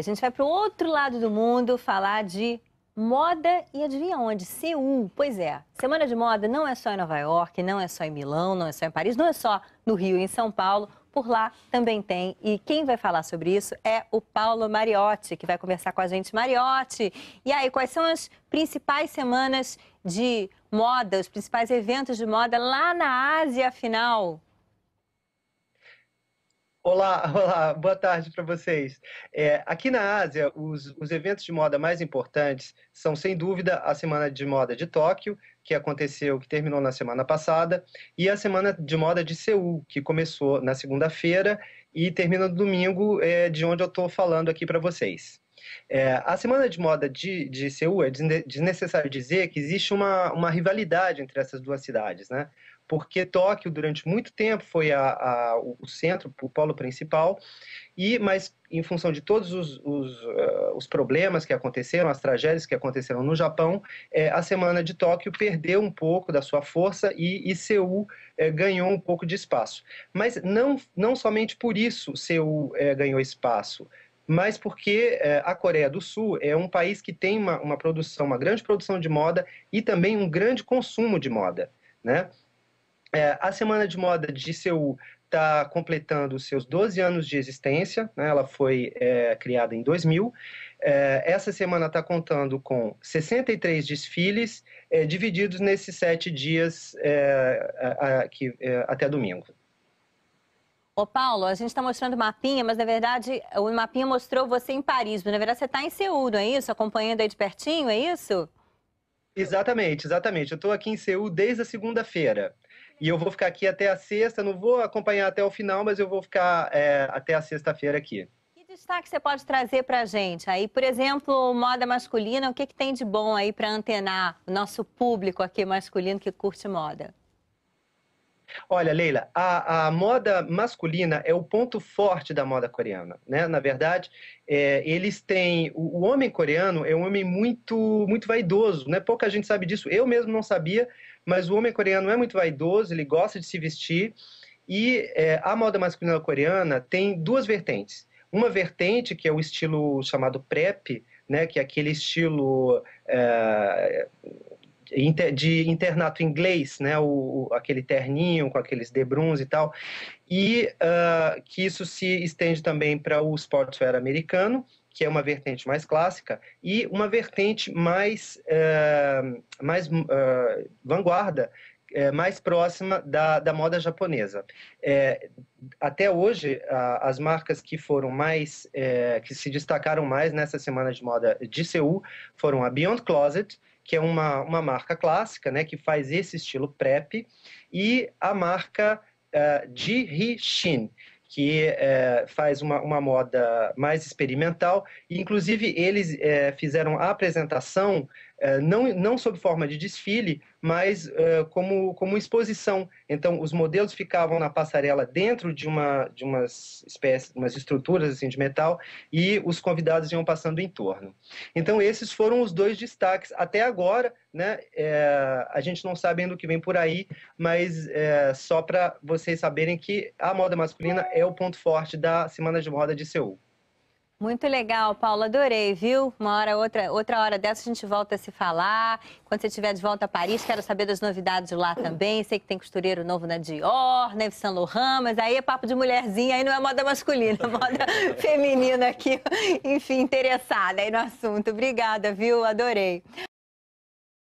A gente vai para o outro lado do mundo falar de moda e adivinha onde? Seul. Pois é, Semana de Moda não é só em Nova York, não é só em Milão, não é só em Paris, não é só no Rio e em São Paulo. Por lá também tem. E quem vai falar sobre isso é o Paulo Mariotti, que vai conversar com a gente. Mariotti, e aí, quais são as principais semanas de moda, os principais eventos de moda lá na Ásia, afinal? Olá, olá, boa tarde para vocês. É, aqui na Ásia, os, os, eventos de moda mais importantes são, sem dúvida, a Semana de Moda de Tóquio, que aconteceu, que terminou na semana passada, e a Semana de Moda de Seul, que começou na segunda-feira e termina no domingo, é, de onde eu estou falando aqui para vocês. É, a Semana de Moda de, de Seul, é desnecessário dizer que existe uma, uma rivalidade entre essas duas cidades, né? porque Tóquio durante muito tempo foi a, a, o centro, o polo principal, e mas em função de todos os, os, uh, os problemas que aconteceram, as tragédias que aconteceram no Japão, eh, a semana de Tóquio perdeu um pouco da sua força e, e Seul eh, ganhou um pouco de espaço. Mas não, não somente por isso Seul ganhou espaço mas porque a Coreia do Sul é um país que tem uma, uma, produção, uma grande produção de moda e também um grande consumo de moda, né? É, a Semana de Moda de Seul está completando seus 12 anos de existência, né? ela foi é, criada em 2000. É, essa semana está contando com 63 desfiles, é, divididos nesses sete dias é, a, a, que, é, até domingo. Ô Paulo, a gente está mostrando o mapinha, mas na verdade o mapinha mostrou você em Paris, mas na verdade você está em Seul, não é isso? Acompanhando aí de pertinho, é isso? Exatamente, exatamente. Eu estou aqui em Seul desde a segunda-feira. E eu vou ficar aqui até a sexta, não vou acompanhar até o final, mas eu vou ficar é, até a sexta-feira aqui. Que destaque você pode trazer para a gente? Aí, por exemplo, moda masculina, o que, que tem de bom aí para antenar o nosso público aqui masculino que curte moda? Olha, Leila, a, a, moda masculina é o ponto forte da moda coreana, né? Na verdade, é, eles têm o, o, homem coreano é um homem muito muito vaidoso, né? Pouca gente sabe disso. Eu mesmo não sabia, mas o homem coreano é muito vaidoso, ele gosta de se vestir. E é, a moda masculina coreana tem duas vertentes. Uma vertente, que é o estilo chamado PrEP, né, que é aquele estilo é, de internato inglês, né, o, aquele terninho com aqueles debruns e tal, e uh, que isso se estende também para o sportswear americano, que é uma vertente mais clássica, e uma vertente mais, eh, mais eh, vanguarda, é, mais próxima da, da moda japonesa. É, até hoje, a, as marcas que foram mais, é, que se destacaram mais nessa semana de moda de Seul foram a Beyond Closet, que é uma, uma marca clássica, né, que faz esse estilo prep, e a marca uh, Ji Shin, que é, faz uma, uma, moda mais experimental. E, inclusive, eles é, fizeram a apresentação é, não, não sob forma de desfile, mas é, como, como exposição. Então, os modelos ficavam na passarela dentro de, uma, de umas espécies, umas estruturas assim, de metal, e os convidados iam passando em torno. Então, esses foram os dois destaques. Até agora, né, é, a gente não sabe ainda o que vem por aí, mas é, só para vocês saberem que a moda masculina é o ponto forte da Semana de Moda de Seul. Muito legal, Paula, adorei, viu? Uma hora, outra, outra hora dessa a gente volta a se falar. Quando você estiver de volta a Paris, quero saber das novidades lá também. Sei que tem costureiro novo na Dior, na né, Yves Saint Laurent, mas aí é papo de mulherzinha, aí não é moda masculina, é moda feminina aqui, enfim, interessada aí no assunto. Obrigada, viu? Adorei.